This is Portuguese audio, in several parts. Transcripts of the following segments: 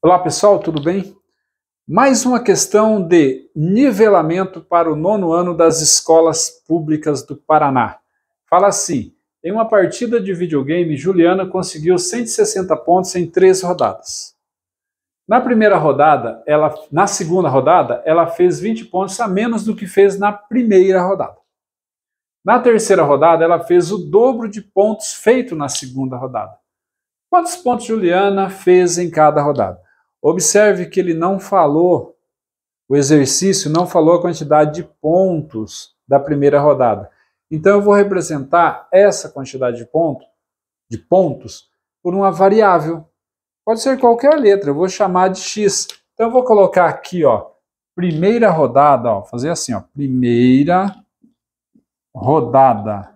Olá pessoal, tudo bem? Mais uma questão de nivelamento para o nono ano das escolas públicas do Paraná. Fala assim: em uma partida de videogame, Juliana conseguiu 160 pontos em três rodadas. Na primeira rodada, ela, na segunda rodada, ela fez 20 pontos a menos do que fez na primeira rodada. Na terceira rodada, ela fez o dobro de pontos feito na segunda rodada. Quantos pontos Juliana fez em cada rodada? Observe que ele não falou o exercício, não falou a quantidade de pontos da primeira rodada. Então eu vou representar essa quantidade de, ponto, de pontos por uma variável. Pode ser qualquer letra, eu vou chamar de x. Então eu vou colocar aqui, ó, primeira rodada, ó, fazer assim, ó, primeira rodada.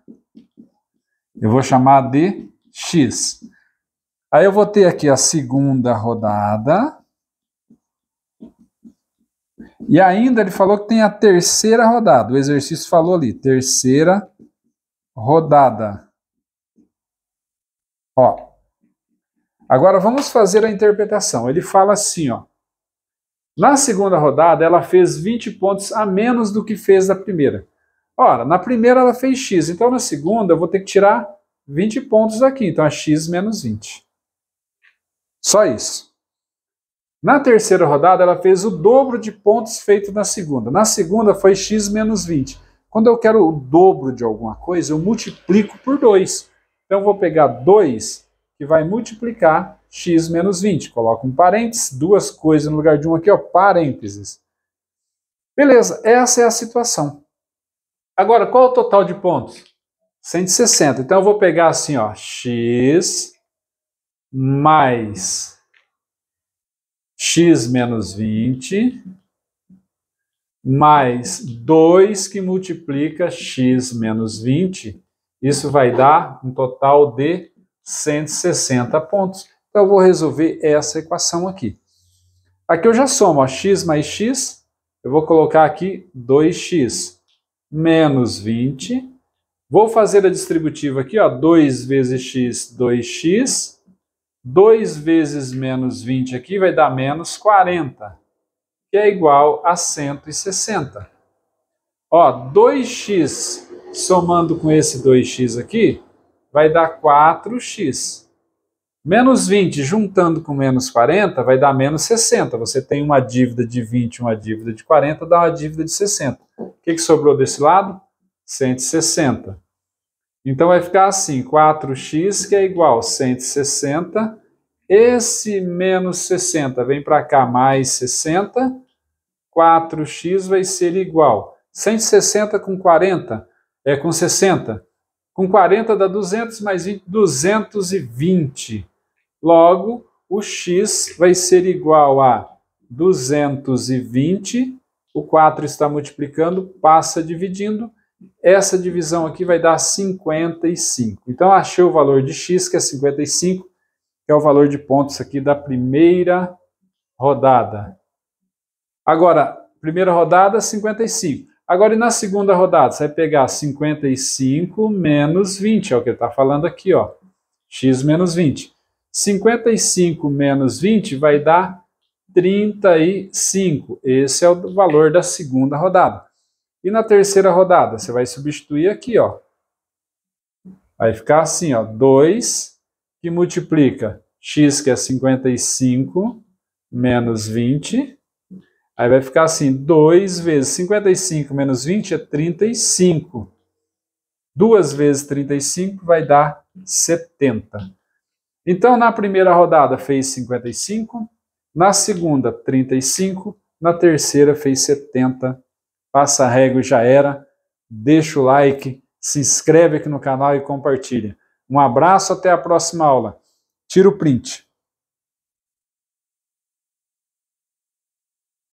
Eu vou chamar de x. Aí eu vou ter aqui a segunda rodada. E ainda ele falou que tem a terceira rodada. O exercício falou ali, terceira rodada. Ó. Agora vamos fazer a interpretação. Ele fala assim, ó. Na segunda rodada, ela fez 20 pontos a menos do que fez na primeira. Ora, na primeira ela fez x, então na segunda eu vou ter que tirar 20 pontos aqui. Então é x menos 20. Só isso. Na terceira rodada, ela fez o dobro de pontos feito na segunda. Na segunda foi x menos 20. Quando eu quero o dobro de alguma coisa, eu multiplico por 2. Então eu vou pegar 2, que vai multiplicar x menos 20. Coloco um parênteses, duas coisas no lugar de um aqui, ó, parênteses. Beleza, essa é a situação. Agora, qual é o total de pontos? 160. Então eu vou pegar assim, ó, x mais x menos 20 mais 2 que multiplica x menos 20. Isso vai dar um total de 160 pontos. Então, eu vou resolver essa equação aqui. Aqui eu já somo ó, x mais x, eu vou colocar aqui 2x menos 20. Vou fazer a distributiva aqui, ó, 2 vezes x, 2x, 2 vezes menos 20 aqui vai dar menos 40, que é igual a 160. Ó, 2x somando com esse 2x aqui vai dar 4x. Menos 20 juntando com menos 40 vai dar menos 60. Você tem uma dívida de 20, e uma dívida de 40, dá uma dívida de 60. O que, que sobrou desse lado? 160. Então vai ficar assim, 4x que é igual a 160, esse menos 60 vem para cá mais 60, 4x vai ser igual. a 160 com 40 é com 60. Com 40 dá 200 mais 20, 220. Logo, o x vai ser igual a 220. O 4 está multiplicando, passa dividindo essa divisão aqui vai dar 55. Então, achei o valor de x, que é 55, que é o valor de pontos aqui da primeira rodada. Agora, primeira rodada, 55. Agora, e na segunda rodada, você vai pegar 55 menos 20, é o que ele está falando aqui, ó. x menos 20. 55 menos 20 vai dar 35. Esse é o valor da segunda rodada. E na terceira rodada, você vai substituir aqui, ó. Vai ficar assim, ó, 2 que multiplica x, que é 55, menos 20. Aí vai ficar assim, 2 vezes 55 menos 20 é 35. 2 vezes 35 vai dar 70. Então, na primeira rodada fez 55, na segunda 35, na terceira fez 70 passa a régua e já era. Deixa o like, se inscreve aqui no canal e compartilha. Um abraço, até a próxima aula. Tira o print.